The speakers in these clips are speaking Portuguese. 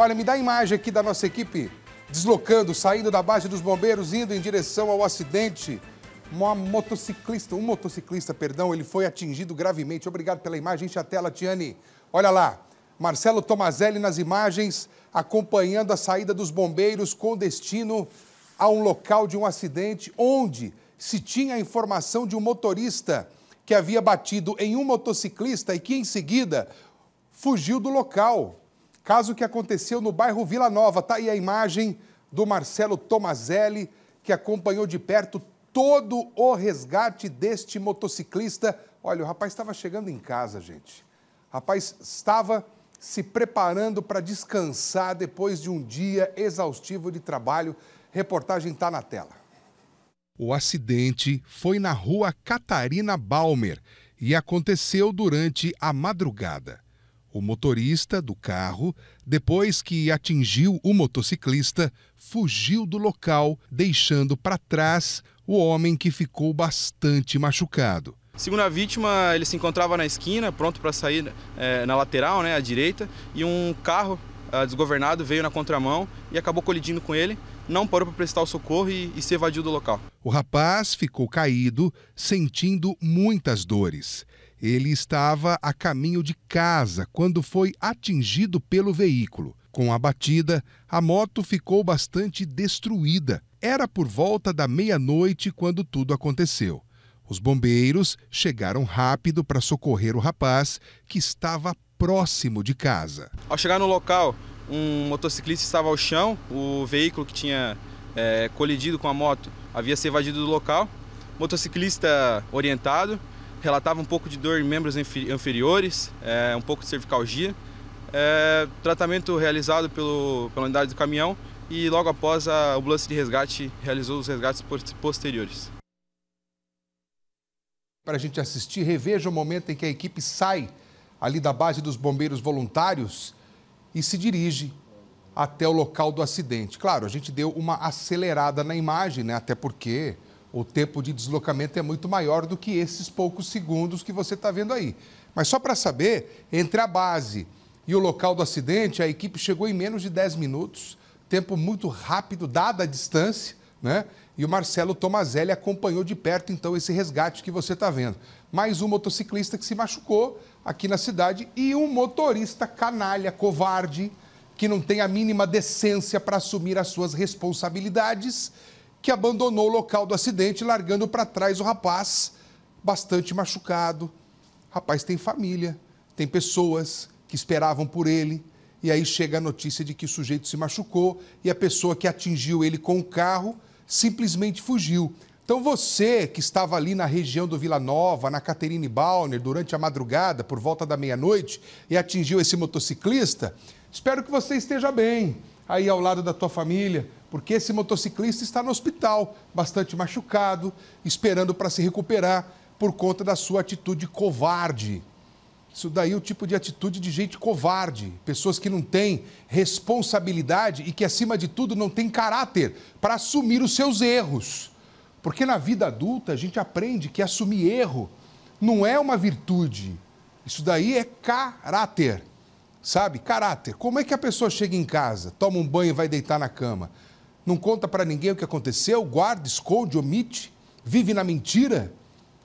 Olha, me dá a imagem aqui da nossa equipe deslocando, saindo da base dos bombeiros, indo em direção ao acidente. Uma motociclista, um motociclista, perdão, ele foi atingido gravemente. Obrigado pela imagem, enche a tela, Tiane. Olha lá, Marcelo Tomazelli nas imagens, acompanhando a saída dos bombeiros com destino a um local de um acidente, onde se tinha a informação de um motorista que havia batido em um motociclista e que, em seguida, fugiu do local. Caso que aconteceu no bairro Vila Nova. Tá aí a imagem do Marcelo Tomazelli, que acompanhou de perto todo o resgate deste motociclista. Olha, o rapaz estava chegando em casa, gente. O rapaz estava se preparando para descansar depois de um dia exaustivo de trabalho. Reportagem está na tela. O acidente foi na rua Catarina Balmer e aconteceu durante a madrugada. O motorista do carro, depois que atingiu o motociclista, fugiu do local, deixando para trás o homem que ficou bastante machucado. Segundo a vítima, ele se encontrava na esquina, pronto para sair é, na lateral, né, à direita, e um carro é, desgovernado veio na contramão e acabou colidindo com ele, não parou para prestar o socorro e, e se evadiu do local. O rapaz ficou caído, sentindo muitas dores. Ele estava a caminho de casa quando foi atingido pelo veículo. Com a batida, a moto ficou bastante destruída. Era por volta da meia-noite quando tudo aconteceu. Os bombeiros chegaram rápido para socorrer o rapaz, que estava próximo de casa. Ao chegar no local, um motociclista estava ao chão, o veículo que tinha é, colidido com a moto havia se evadido do local. Motociclista orientado, relatava um pouco de dor em membros inferiores, é, um pouco de cervicalgia. É, tratamento realizado pelo, pela unidade do caminhão e logo após a ambulância de resgate realizou os resgates posteriores. Para a gente assistir, reveja o momento em que a equipe sai ali da base dos bombeiros voluntários e se dirige até o local do acidente. Claro, a gente deu uma acelerada na imagem, né? até porque o tempo de deslocamento é muito maior do que esses poucos segundos que você está vendo aí. Mas só para saber, entre a base e o local do acidente, a equipe chegou em menos de 10 minutos, tempo muito rápido, dada a distância, né? E o Marcelo Tomazelli acompanhou de perto, então, esse resgate que você está vendo. Mais um motociclista que se machucou aqui na cidade e um motorista canalha, covarde, que não tem a mínima decência para assumir as suas responsabilidades que abandonou o local do acidente, largando para trás o rapaz, bastante machucado. O rapaz tem família, tem pessoas que esperavam por ele. E aí chega a notícia de que o sujeito se machucou e a pessoa que atingiu ele com o carro simplesmente fugiu. Então você que estava ali na região do Vila Nova, na Caterine Balner, durante a madrugada, por volta da meia-noite, e atingiu esse motociclista, espero que você esteja bem, aí ao lado da tua família, porque esse motociclista está no hospital, bastante machucado, esperando para se recuperar por conta da sua atitude covarde. Isso daí é o tipo de atitude de gente covarde, pessoas que não têm responsabilidade e que, acima de tudo, não têm caráter para assumir os seus erros. Porque na vida adulta a gente aprende que assumir erro não é uma virtude. Isso daí é caráter, sabe? Caráter. Como é que a pessoa chega em casa, toma um banho e vai deitar na cama? não conta para ninguém o que aconteceu, guarda, esconde, omite, vive na mentira.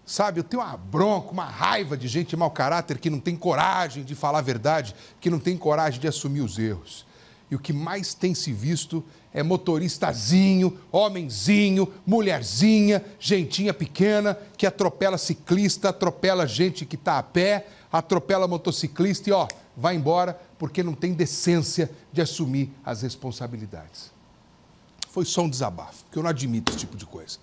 Sabe, eu tenho uma bronca, uma raiva de gente de mau caráter que não tem coragem de falar a verdade, que não tem coragem de assumir os erros. E o que mais tem se visto é motoristazinho, homenzinho, mulherzinha, gentinha pequena que atropela ciclista, atropela gente que está a pé, atropela motociclista e ó, vai embora porque não tem decência de assumir as responsabilidades. Foi só um desabafo, porque eu não admito esse tipo de coisa.